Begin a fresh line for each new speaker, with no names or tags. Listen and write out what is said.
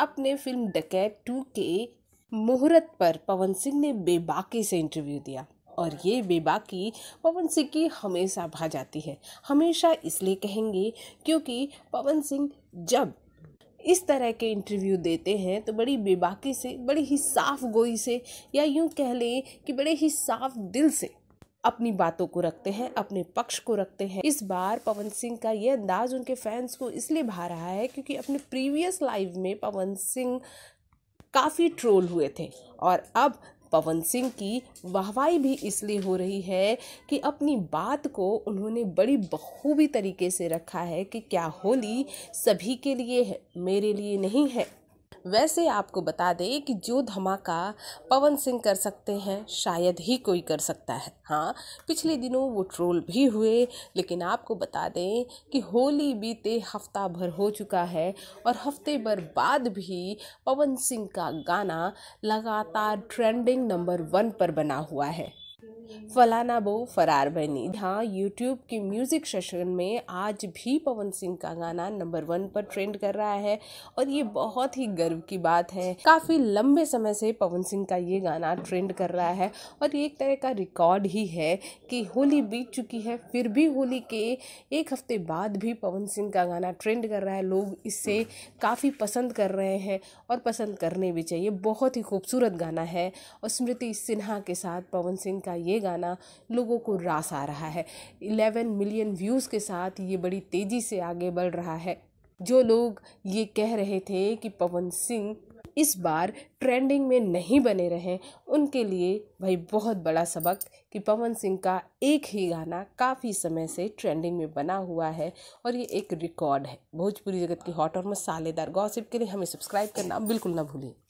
अपने फिल्म डकैत टू के मुहूर्त पर पवन सिंह ने बेबाकी से इंटरव्यू दिया और ये बेबाकी पवन सिंह की हमेशा भा जाती है हमेशा इसलिए कहेंगे क्योंकि पवन सिंह जब इस तरह के इंटरव्यू देते हैं तो बड़ी बेबाकी से बड़ी ही साफ गोई से या यूँ कह लें कि बड़े ही साफ दिल से अपनी बातों को रखते हैं अपने पक्ष को रखते हैं इस बार पवन सिंह का ये अंदाज उनके फैंस को इसलिए भा रहा है क्योंकि अपने प्रीवियस लाइव में पवन सिंह काफ़ी ट्रोल हुए थे और अब पवन सिंह की वाहवाही भी इसलिए हो रही है कि अपनी बात को उन्होंने बड़ी बखूबी तरीके से रखा है कि क्या होली सभी के लिए है मेरे लिए नहीं है वैसे आपको बता दें कि जो धमाका पवन सिंह कर सकते हैं शायद ही कोई कर सकता है हाँ पिछले दिनों वो ट्रोल भी हुए लेकिन आपको बता दें कि होली बीते हफ्ता भर हो चुका है और हफ्ते भर बाद भी पवन सिंह का गाना लगातार ट्रेंडिंग नंबर वन पर बना हुआ है फलाना बो फरार बनी हाँ यूट्यूब के म्यूज़िक सेशन में आज भी पवन सिंह का गाना नंबर वन पर ट्रेंड कर रहा है और ये बहुत ही गर्व की बात है काफ़ी लंबे समय से पवन सिंह का ये गाना ट्रेंड कर रहा है और ये एक तरह का रिकॉर्ड ही है कि होली बीत चुकी है फिर भी होली के एक हफ्ते बाद भी पवन सिंह का गाना ट्रेंड कर रहा है लोग इसे काफ़ी पसंद कर रहे हैं और पसंद करने भी चाहिए बहुत ही खूबसूरत गाना है और स्मृति सिन्हा के साथ पवन सिंह का ये गाना लोगों को रास आ रहा है इलेवन मिलियन व्यूज़ के साथ ये बड़ी तेज़ी से आगे बढ़ रहा है जो लोग ये कह रहे थे कि पवन सिंह इस बार ट्रेंडिंग में नहीं बने रहे उनके लिए भाई बहुत बड़ा सबक कि पवन सिंह का एक ही गाना काफ़ी समय से ट्रेंडिंग में बना हुआ है और ये एक रिकॉर्ड है भोजपुरी जगत की हॉट और मसालेदार गॉसिप के लिए हमें सब्सक्राइब करना बिल्कुल ना भूलें